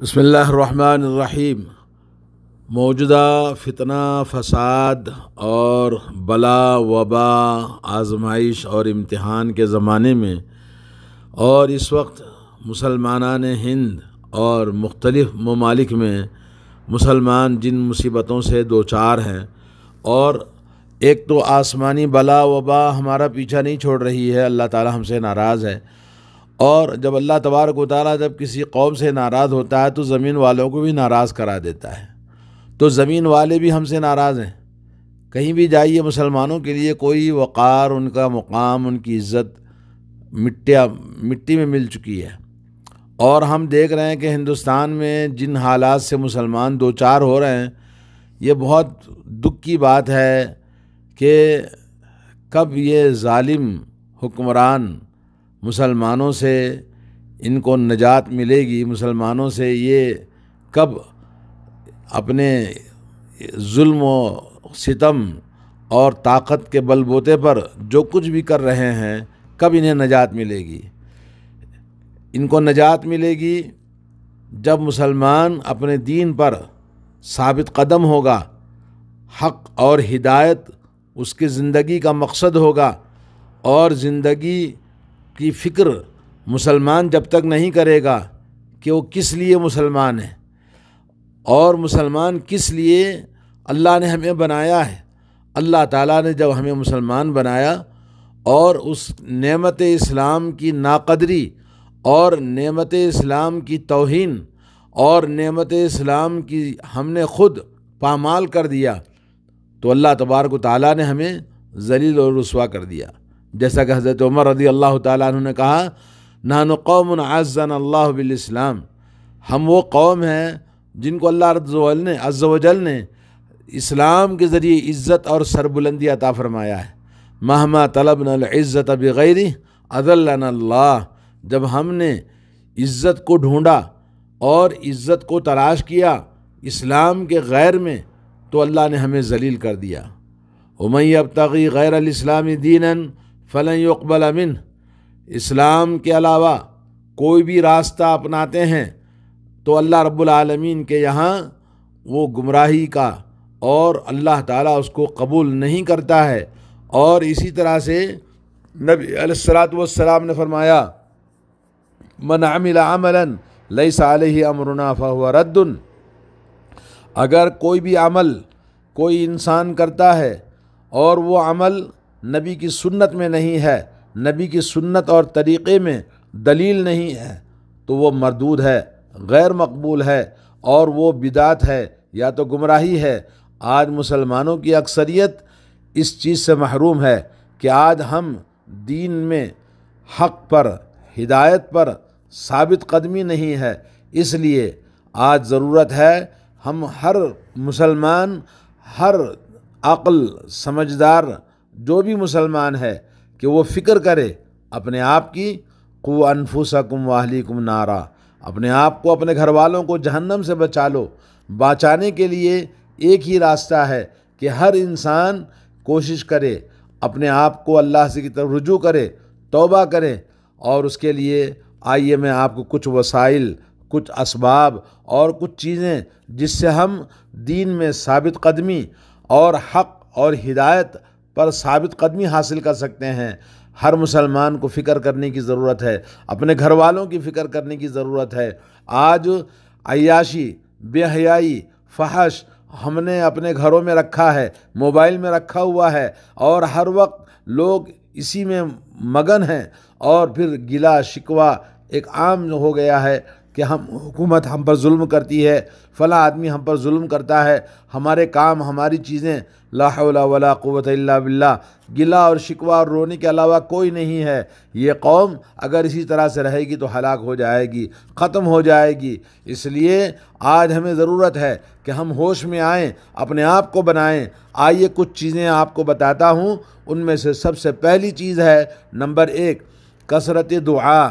بسم اللہ الرحمن الرحیم موجودہ فتنہ فساد اور بلا وبا آزمائش اور امتحان کے زمانے میں اور اس وقت مسلمانان ہند اور مختلف ممالک میں مسلمان جن مصیبتوں سے دو چار ہیں اور ایک تو آسمانی بلا وبا ہمارا پیچھا نہیں چھوڑ رہی ہے اللہ تعالی ہم سے ناراض ہے اور جب اللہ تبارک و تعالیٰ جب کسی قوم سے ناراض ہوتا ہے تو زمین والوں کو بھی ناراض کرا دیتا ہے تو زمین والے بھی ہم سے ناراض ہیں کہیں بھی جائیے مسلمانوں کے لیے کوئی وقار ان کا مقام ان کی عزت مٹیا مٹی میں مل چکی ہے اور ہم دیکھ رہے ہیں کہ ہندوستان میں جن حالات سے مسلمان دو چار ہو رہے ہیں یہ بہت دکھ کی بات ہے کہ کب یہ ظالم حکمران مسلمانوں سے ان کو نجات ملے گی مسلمانوں سے یہ کب اپنے ظلم و ستم اور طاقت کے بل بوتے پر جو کچھ بھی کر رہے ہیں کب انہیں نجات ملے گی ان کو نجات ملے گی جب مسلمان اپنے دین پر ثابت قدم ہوگا حق اور ہدایت اس کی زندگی کا مقصد ہوگا اور زندگی کی فکر مسلمان جب تک نہیں کرے گا کہ وہ کس لیے مسلمان ہے اور مسلمان کس لیے اللہ نے ہمیں بنایا ہے اللہ تعالیٰ نے جب ہمیں مسلمان بنایا اور اس نعمت اسلام کی ناقدری اور نعمت اسلام کی توہین اور نعمت اسلام کی ہم نے خود پامال کر دیا تو اللہ تبارک و تعالیٰ نے ہمیں ذلیل و رسوا کر دیا جیسا کہ حضرت عمر رضی اللہ تعالیٰ عنہ نے کہا قوم عزن اللہ بالاسلام ہم وہ قوم ہیں جن کو اللّہ نے عز جل نے اسلام کے ذریعے عزت اور سربلندی عطا فرمایا ہے طلبنا طلب بغیر عدلن اللہ جب ہم نے عزت کو ڈھونڈا اور عزت کو تلاش کیا اسلام کے غیر میں تو اللہ نے ہمیں ذلیل کر دیا ہم اب تغی غیر الاسلام دیناً فلاں امن اسلام کے علاوہ کوئی بھی راستہ اپناتے ہیں تو اللہ رب العالمین کے یہاں وہ گمراہی کا اور اللہ تعالیٰ اس کو قبول نہیں کرتا ہے اور اسی طرح سے نبی علیہ والسلام نے فرمایا من عمل عملا لیس علیہ امرنا فہو رد اگر کوئی بھی عمل کوئی انسان کرتا ہے اور وہ عمل نبی کی سنت میں نہیں ہے نبی کی سنت اور طریقے میں دلیل نہیں ہے تو وہ مردود ہے غیر مقبول ہے اور وہ بدات ہے یا تو گمراہی ہے آج مسلمانوں کی اکثریت اس چیز سے محروم ہے کہ آج ہم دین میں حق پر ہدایت پر ثابت قدمی نہیں ہے اس لیے آج ضرورت ہے ہم ہر مسلمان ہر عقل سمجھدار جو بھی مسلمان ہے کہ وہ فکر کرے اپنے آپ کی قو انفوسا کم واہلی کم نارا اپنے آپ کو اپنے گھر والوں کو جہنم سے بچا لو بچانے کے لیے ایک ہی راستہ ہے کہ ہر انسان کوشش کرے اپنے آپ کو اللہ سے کی طرف رجوع کرے توبہ کرے اور اس کے لیے آئیے میں آپ کو کچھ وسائل کچھ اسباب اور کچھ چیزیں جس سے ہم دین میں ثابت قدمی اور حق اور ہدایت پر ثابت قدمی حاصل کر سکتے ہیں ہر مسلمان کو فکر کرنے کی ضرورت ہے اپنے گھر والوں کی فکر کرنے کی ضرورت ہے آج عیاشی بے حیائی فحش ہم نے اپنے گھروں میں رکھا ہے موبائل میں رکھا ہوا ہے اور ہر وقت لوگ اسی میں مگن ہیں اور پھر گلا شکوہ ایک عام ہو گیا ہے کہ ہم حکومت ہم پر ظلم کرتی ہے فلاں آدمی ہم پر ظلم کرتا ہے ہمارے کام ہماری چیزیں لا حول ولا قوت الا باللہ گلا اور شکوہ اور رونی کے علاوہ کوئی نہیں ہے یہ قوم اگر اسی طرح سے رہے گی تو ہلاک ہو جائے گی ختم ہو جائے گی اس لیے آج ہمیں ضرورت ہے کہ ہم ہوش میں آئیں اپنے آپ کو بنائیں آئیے کچھ چیزیں آپ کو بتاتا ہوں ان میں سے سب سے پہلی چیز ہے نمبر ایک کثرت دعا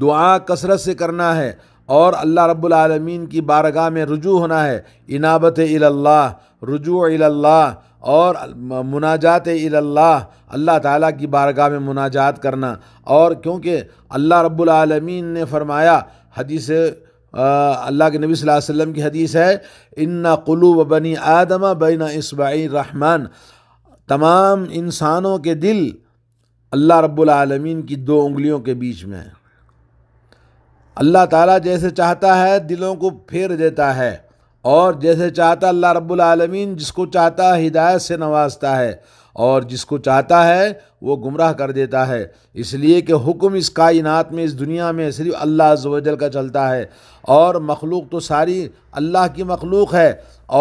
دعا کثرت سے کرنا ہے اور اللہ رب العالمین کی بارگاہ میں رجوع ہونا ہے انابتِ اللہ رجوع اللہ اور مناجات اللہ اللہ تعالیٰ کی بارگاہ میں مناجات کرنا اور کیونکہ اللہ رب العالمین نے فرمایا حدیث اللہ کے نبی صلی اللہ علیہ وسلم کی حدیث ہے ان قلوب بنی آدم بین اسبعی رحمان تمام انسانوں کے دل اللہ رب العالمین کی دو انگلیوں کے بیچ میں ہے اللہ تعالیٰ جیسے چاہتا ہے دلوں کو پھیر دیتا ہے اور جیسے چاہتا اللہ رب العالمین جس کو چاہتا ہدایت سے نوازتا ہے اور جس کو چاہتا ہے وہ گمراہ کر دیتا ہے اس لیے کہ حکم اس کائنات میں اس دنیا میں صرف اللہ و جل کا چلتا ہے اور مخلوق تو ساری اللہ کی مخلوق ہے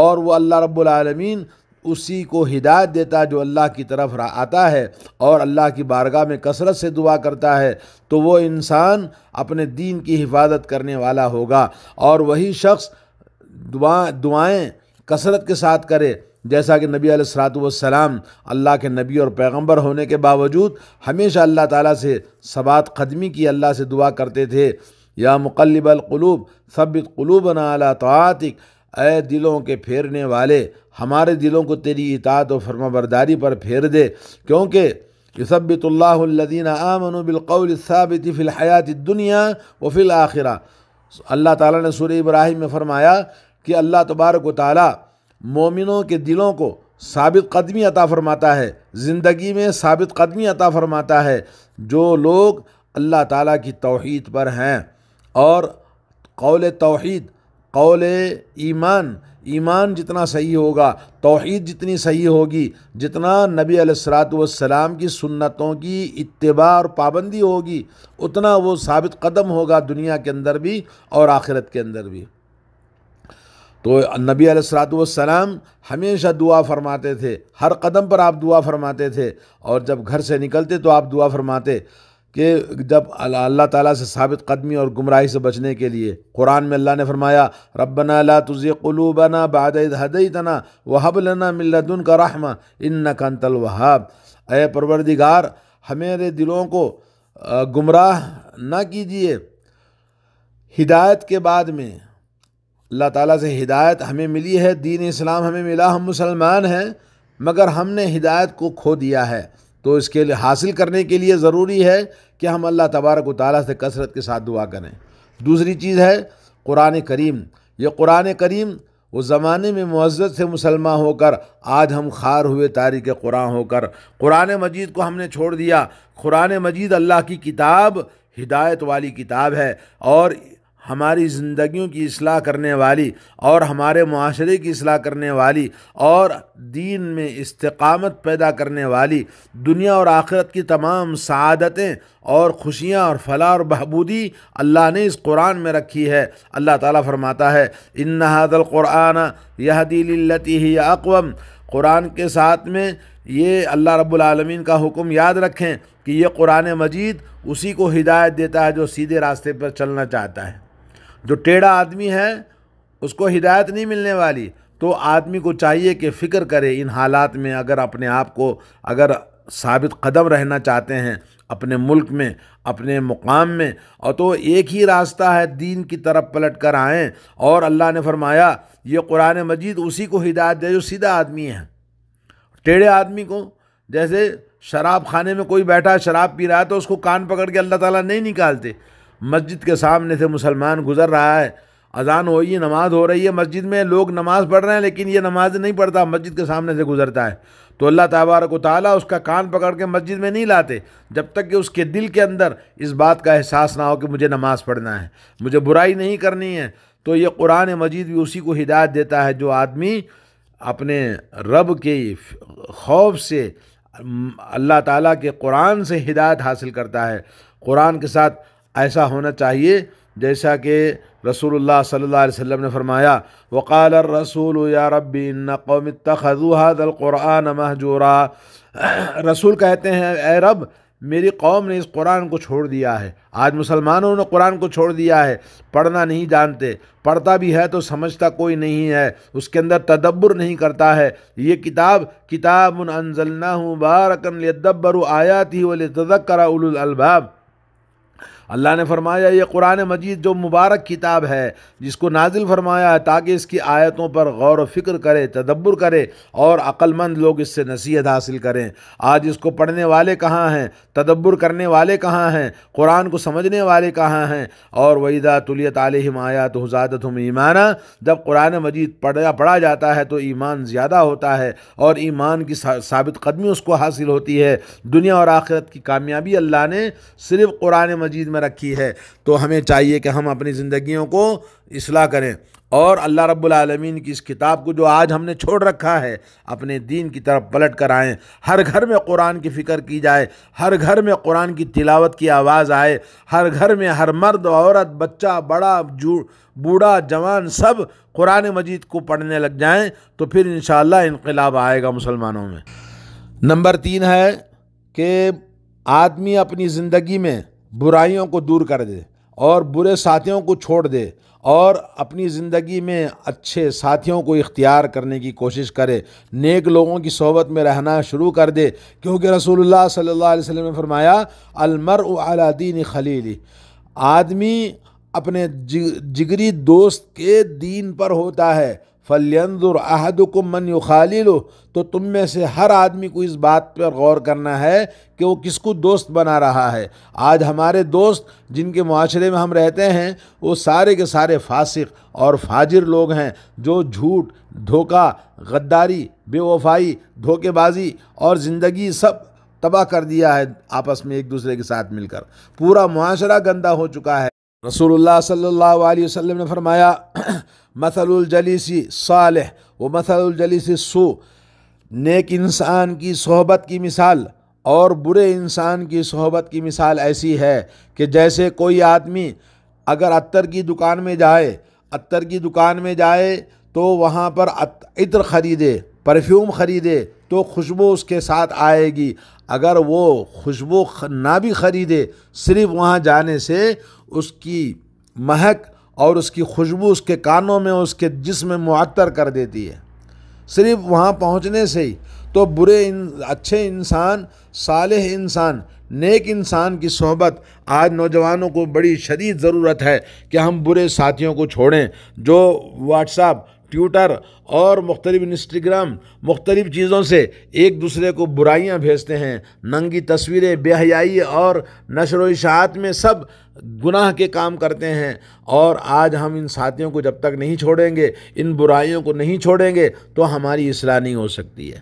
اور وہ اللہ رب العالمین اسی کو ہدایت دیتا جو اللہ کی طرف آتا ہے اور اللہ کی بارگاہ میں کثرت سے دعا کرتا ہے تو وہ انسان اپنے دین کی حفاظت کرنے والا ہوگا اور وہی شخص دعا دعائیں کثرت کے ساتھ کرے جیسا کہ نبی علیہ السلاۃ والسلام اللہ کے نبی اور پیغمبر ہونے کے باوجود ہمیشہ اللہ تعالیٰ سے ثبات قدمی کی اللہ سے دعا کرتے تھے یا مقلب القلوب ثبت قلوبنا علی طعاتک اے دلوں کے پھیرنے والے ہمارے دلوں کو تیری اطاعت و فرما برداری پر پھیر دے کیونکہ یثبت اللہ الدین آمن بالقول ثابت فی الحیات دنیا و فی الآخرہ اللہ تعالیٰ نے سورہ ابراہیم میں فرمایا کہ اللہ تبارک و تعالیٰ مومنوں کے دلوں کو ثابت قدمی عطا فرماتا ہے زندگی میں ثابت قدمی عطا فرماتا ہے جو لوگ اللہ تعالیٰ کی توحید پر ہیں اور قول توحید قول ایمان ایمان جتنا صحیح ہوگا توحید جتنی صحیح ہوگی جتنا نبی علیہ السلاۃ والسلام کی سنتوں کی اتباع اور پابندی ہوگی اتنا وہ ثابت قدم ہوگا دنیا کے اندر بھی اور آخرت کے اندر بھی تو نبی علیہ السلاۃ والسلام ہمیشہ دعا فرماتے تھے ہر قدم پر آپ دعا فرماتے تھے اور جب گھر سے نکلتے تو آپ دعا فرماتے کہ جب اللہ تعالیٰ سے ثابت قدمی اور گمراہی سے بچنے کے لیے قرآن میں اللہ نے فرمایا ربنا لا تزی قلوبنا بعد اذ هديتنا وهب لنا من لدنك کا رحمہ ان نَ کن اے پروردگار ہمارے دلوں کو گمراہ نہ کیجیے ہدایت کے بعد میں اللہ تعالیٰ سے ہدایت ہمیں ملی ہے دین اسلام ہمیں ملا ہم مسلمان ہیں مگر ہم نے ہدایت کو کھو دیا ہے تو اس کے لیے حاصل کرنے کے لیے ضروری ہے کہ ہم اللہ تبارک و تعالیٰ سے کثرت کے ساتھ دعا کریں دوسری چیز ہے قرآن کریم یہ قرآن کریم اس زمانے میں معزت سے مسلمہ ہو کر آج ہم خار ہوئے تاریخ قرآن ہو کر قرآن مجید کو ہم نے چھوڑ دیا قرآن مجید اللہ کی کتاب ہدایت والی کتاب ہے اور ہماری زندگیوں کی اصلاح کرنے والی اور ہمارے معاشرے کی اصلاح کرنے والی اور دین میں استقامت پیدا کرنے والی دنیا اور آخرت کی تمام سعادتیں اور خوشیاں اور فلاح اور بہبودی اللہ نے اس قرآن میں رکھی ہے اللہ تعالیٰ فرماتا ہے انحاد القرآن یہ ہی اقوام قرآن کے ساتھ میں یہ اللہ رب العالمین کا حکم یاد رکھیں کہ یہ قرآن مجید اسی کو ہدایت دیتا ہے جو سیدھے راستے پر چلنا چاہتا ہے جو ٹیڑھا آدمی ہے اس کو ہدایت نہیں ملنے والی تو آدمی کو چاہیے کہ فکر کرے ان حالات میں اگر اپنے آپ کو اگر ثابت قدم رہنا چاہتے ہیں اپنے ملک میں اپنے مقام میں اور تو ایک ہی راستہ ہے دین کی طرف پلٹ کر آئیں اور اللہ نے فرمایا یہ قرآن مجید اسی کو ہدایت دے جو سیدھا آدمی ہے ٹیڑھے آدمی کو جیسے شراب خانے میں کوئی بیٹھا ہے شراب پی رہا ہے تو اس کو کان پکڑ کے اللہ تعالیٰ نہیں نکالتے مسجد کے سامنے سے مسلمان گزر رہا ہے اذان ہو رہی ہے نماز ہو رہی ہے مسجد میں لوگ نماز پڑھ رہے ہیں لیکن یہ نماز نہیں پڑھتا مسجد کے سامنے سے گزرتا ہے تو اللہ تبارک و تعالیٰ اس کا کان پکڑ کے مسجد میں نہیں لاتے جب تک کہ اس کے دل کے اندر اس بات کا احساس نہ ہو کہ مجھے نماز پڑھنا ہے مجھے برائی نہیں کرنی ہے تو یہ قرآن مجید بھی اسی کو ہدایت دیتا ہے جو آدمی اپنے رب کے خوف سے اللہ تعالیٰ کے قرآن سے ہدایت حاصل کرتا ہے قرآن کے ساتھ ایسا ہونا چاہیے جیسا کہ رسول اللہ صلی اللہ علیہ وسلم نے فرمایا وقال الرسول یا ربی ان قوم اتخذوا هذا القرآن مہجورا رسول کہتے ہیں اے رب میری قوم نے اس قرآن کو چھوڑ دیا ہے آج مسلمانوں نے قرآن کو چھوڑ دیا ہے پڑھنا نہیں جانتے پڑھتا بھی ہے تو سمجھتا کوئی نہیں ہے اس کے اندر تدبر نہیں کرتا ہے یہ کتاب کتاب انزلناہ بارکن دبرو آیاتی تھی اولو الالباب اللہ نے فرمایا یہ قرآن مجید جو مبارک کتاب ہے جس کو نازل فرمایا ہے تاکہ اس کی آیتوں پر غور و فکر کرے تدبر کرے اور عقل مند لوگ اس سے نصیحت حاصل کریں آج اس کو پڑھنے والے کہاں ہیں تدبر کرنے والے کہاں ہیں قرآن کو سمجھنے والے کہاں ہیں اور ویدا تلیت علیہم آیات حضادۃ ہم ایمانہ جب قرآن مجید پڑھا پڑھا جاتا ہے تو ایمان زیادہ ہوتا ہے اور ایمان کی ثابت قدمی اس کو حاصل ہوتی ہے دنیا اور آخرت کی کامیابی اللہ نے صرف قرآن مجید میں میں رکھی ہے تو ہمیں چاہیے کہ ہم اپنی زندگیوں کو اصلاح کریں اور اللہ رب العالمین کی اس کتاب کو جو آج ہم نے چھوڑ رکھا ہے اپنے دین کی طرف پلٹ کر آئیں ہر گھر میں قرآن کی فکر کی جائے ہر گھر میں قرآن کی تلاوت کی آواز آئے ہر گھر میں ہر مرد عورت بچہ بڑا بوڑھا جوان سب قرآن مجید کو پڑھنے لگ جائیں تو پھر انشاءاللہ انقلاب آئے گا مسلمانوں میں نمبر تین ہے کہ آدمی اپنی زندگی میں برائیوں کو دور کر دے اور برے ساتھیوں کو چھوڑ دے اور اپنی زندگی میں اچھے ساتھیوں کو اختیار کرنے کی کوشش کرے نیک لوگوں کی صحبت میں رہنا شروع کر دے کیونکہ رسول اللہ صلی اللہ علیہ وسلم نے فرمایا المر علی دین خلیلی آدمی اپنے جگری دوست کے دین پر ہوتا ہے فلینظر الحد من یخالل تو تم میں سے ہر آدمی کو اس بات پر غور کرنا ہے کہ وہ کس کو دوست بنا رہا ہے آج ہمارے دوست جن کے معاشرے میں ہم رہتے ہیں وہ سارے کے سارے فاسق اور فاجر لوگ ہیں جو جھوٹ دھوکہ غداری بے وفائی دھوکے بازی اور زندگی سب تباہ کر دیا ہے آپس میں ایک دوسرے کے ساتھ مل کر پورا معاشرہ گندہ ہو چکا ہے رسول اللہ صلی اللہ علیہ وسلم نے فرمایا مثل الجلیسی صالح و مثل الجلیسی سو نیک انسان کی صحبت کی مثال اور برے انسان کی صحبت کی مثال ایسی ہے کہ جیسے کوئی آدمی اگر عطر کی دکان میں جائے عطر کی دکان میں جائے تو وہاں پر عطر خریدے پرفیوم خریدے تو خوشبو اس کے ساتھ آئے گی اگر وہ خوشبو نہ بھی خریدے صرف وہاں جانے سے اس کی مہک اور اس کی خوشبو اس کے کانوں میں اس کے جسم میں معطر کر دیتی ہے صرف وہاں پہنچنے سے ہی تو برے ان اچھے انسان صالح انسان نیک انسان کی صحبت آج نوجوانوں کو بڑی شدید ضرورت ہے کہ ہم برے ساتھیوں کو چھوڑیں جو واٹس ایپ ٹیوٹر اور مختلف انسٹاگرام مختلف چیزوں سے ایک دوسرے کو برائیاں بھیجتے ہیں ننگی تصویریں بے حیائی اور نشر و اشاعت میں سب گناہ کے کام کرتے ہیں اور آج ہم ان ساتھیوں کو جب تک نہیں چھوڑیں گے ان برائیوں کو نہیں چھوڑیں گے تو ہماری اصلاح نہیں ہو سکتی ہے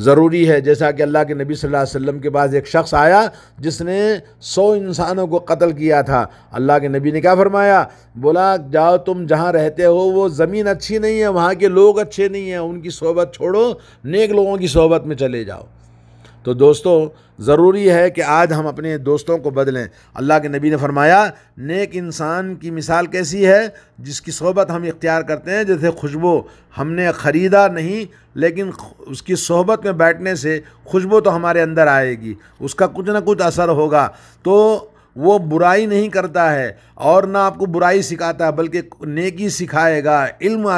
ضروری ہے جیسا کہ اللہ کے نبی صلی اللہ علیہ وسلم کے پاس ایک شخص آیا جس نے سو انسانوں کو قتل کیا تھا اللہ کے نبی نے کیا فرمایا بولا جاؤ تم جہاں رہتے ہو وہ زمین اچھی نہیں ہے وہاں کے لوگ اچھے نہیں ہیں ان کی صحبت چھوڑو نیک لوگوں کی صحبت میں چلے جاؤ تو دوستو ضروری ہے کہ آج ہم اپنے دوستوں کو بدلیں اللہ کے نبی نے فرمایا نیک انسان کی مثال کیسی ہے جس کی صحبت ہم اختیار کرتے ہیں جیسے خوشبو ہم نے خریدا نہیں لیکن اس کی صحبت میں بیٹھنے سے خوشبو تو ہمارے اندر آئے گی اس کا کچھ نہ کچھ اثر ہوگا تو وہ برائی نہیں کرتا ہے اور نہ آپ کو برائی سکھاتا ہے بلکہ نیکی سکھائے گا علم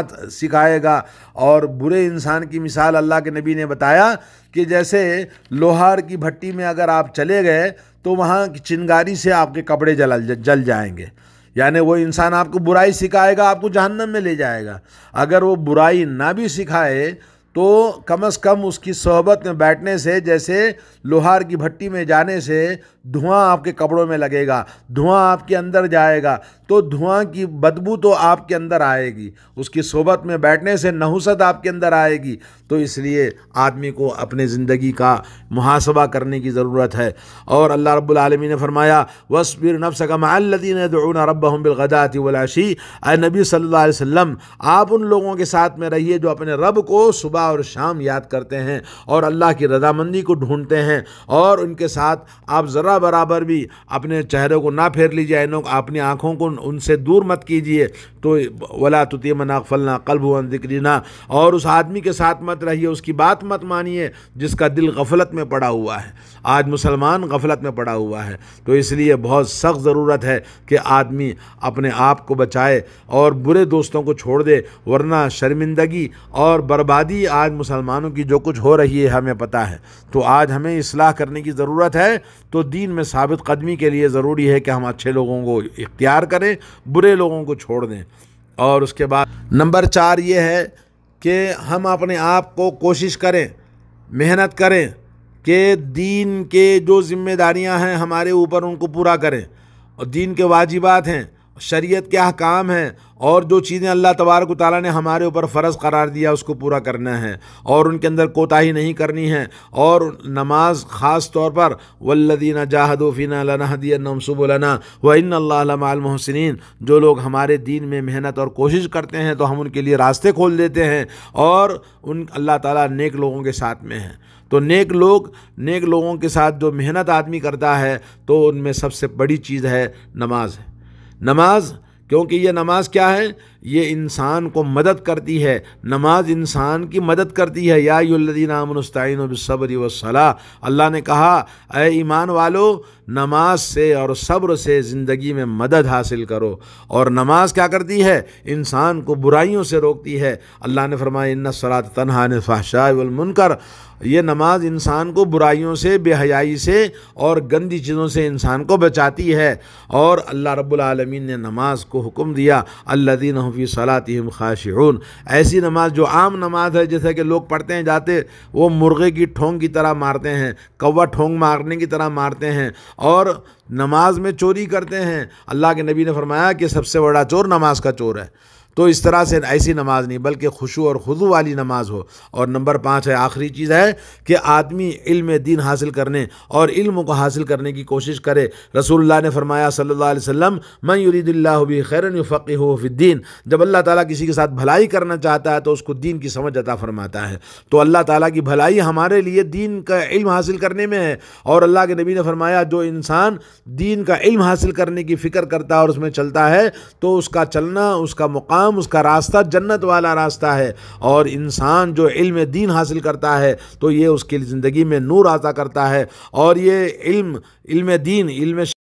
سکھائے گا اور برے انسان کی مثال اللہ کے نبی نے بتایا کہ جیسے لوہار کی بھٹی میں اگر آپ چلے گئے تو وہاں چنگاری سے آپ کے کپڑے جل جل جائیں گے یعنی وہ انسان آپ کو برائی سکھائے گا آپ کو جہنم میں لے جائے گا اگر وہ برائی نہ بھی سکھائے تو کم از کم اس کی صحبت میں بیٹھنے سے جیسے لوہار کی بھٹی میں جانے سے دھواں آپ کے کپڑوں میں لگے گا دھواں آپ کے اندر جائے گا تو دھواں کی بدبو تو آپ کے اندر آئے گی اس کی صحبت میں بیٹھنے سے نحوست آپ کے اندر آئے گی تو اس لیے آدمی کو اپنے زندگی کا محاسبہ کرنے کی ضرورت ہے اور اللہ رب العالمین نے فرمایا نفس کا سکما دعون رب الغطی وََشی اے نبی صلی اللہ علیہ وسلم آپ ان لوگوں کے ساتھ میں رہیے جو اپنے رب کو صبح اور شام یاد کرتے ہیں اور اللہ کی رضامندی کو ڈھونڈتے ہیں اور ان کے ساتھ آپ ذرا برابر بھی اپنے چہروں کو نہ پھیر لیجیے اپنی آنکھوں کو ان سے دور مت کیجیے تو قلب فلنا ذکرینا اور اس آدمی کے ساتھ مت رہیے اس کی بات مت مانیے جس کا دل غفلت میں پڑا ہوا ہے آج مسلمان غفلت میں پڑا ہوا ہے تو اس لیے بہت سخت ضرورت ہے کہ آدمی اپنے آپ کو بچائے اور برے دوستوں کو چھوڑ دے ورنہ شرمندگی اور بربادی آج مسلمانوں کی جو کچھ ہو رہی ہے ہمیں پتا ہے تو آج ہمیں اصلاح کرنے کی ضرورت ہے تو دی دین میں ثابت قدمی کے لیے ضروری ہے کہ ہم اچھے لوگوں کو اختیار کریں برے لوگوں کو چھوڑ دیں اور اس کے بعد نمبر چار یہ ہے کہ ہم اپنے آپ کو کوشش کریں محنت کریں کہ دین کے جو ذمہ داریاں ہیں ہمارے اوپر ان کو پورا کریں اور دین کے واجبات ہیں شریعت کے احکام ہیں اور جو چیزیں اللہ تبارک و تعالیٰ نے ہمارے اوپر فرض قرار دیا اس کو پورا کرنا ہے اور ان کے اندر کوتاہی نہیں کرنی ہے اور نماز خاص طور پر ولدینہ جاہد وفینہ اللہ حدی و ان اللہ اللّہ المحسنین جو لوگ ہمارے دین میں محنت اور کوشش کرتے ہیں تو ہم ان کے لیے راستے کھول دیتے ہیں اور ان اللہ تعالیٰ نیک لوگوں کے ساتھ میں ہیں تو نیک لوگ نیک لوگوں کے ساتھ جو محنت آدمی کرتا ہے تو ان میں سب سے بڑی چیز ہے نماز ہے نماز کیونکہ یہ نماز کیا ہے یہ انسان کو مدد کرتی ہے نماز انسان کی مدد کرتی ہے یا اللہدین امنستعین و البصبری وسلا اللہ نے کہا اے ایمان والو نماز سے اور صبر سے زندگی میں مدد حاصل کرو اور نماز کیا کرتی ہے انسان کو برائیوں سے روکتی ہے اللہ نے فرمایا ان صرات تنہان فہشاہ والمنکر یہ نماز انسان کو برائیوں سے بے حیائی سے اور گندی چیزوں سے انسان کو بچاتی ہے اور اللہ رب العالمین نے نماز کو حکم دیا اللہ دین فی ہم خاشعون ایسی نماز جو عام نماز ہے جیسے کہ لوگ پڑھتے ہیں جاتے وہ مرغے کی ٹھونگ کی طرح مارتے ہیں کوا ٹھونگ مارنے کی طرح مارتے ہیں اور نماز میں چوری کرتے ہیں اللہ کے نبی نے فرمایا کہ سب سے بڑا چور نماز کا چور ہے تو اس طرح سے ایسی نماز نہیں بلکہ خوشو اور خضو والی نماز ہو اور نمبر پانچ ہے آخری چیز ہے کہ آدمی علم دین حاصل کرنے اور علم کو حاصل کرنے کی کوشش کرے رسول اللہ نے فرمایا صلی اللہ علیہ وسلم میں یرید اللہ فقی ہو فدین جب اللہ تعالیٰ کسی کے ساتھ بھلائی کرنا چاہتا ہے تو اس کو دین کی سمجھ عطا فرماتا ہے تو اللہ تعالیٰ کی بھلائی ہمارے لیے دین کا علم حاصل کرنے میں ہے اور اللہ کے نبی نے فرمایا جو انسان دین کا علم حاصل کرنے کی فکر کرتا ہے اور اس میں چلتا ہے تو اس کا چلنا اس کا مقام اس کا راستہ جنت والا راستہ ہے اور انسان جو علم دین حاصل کرتا ہے تو یہ اس کی زندگی میں نور آتا کرتا ہے اور یہ علم علم دین علم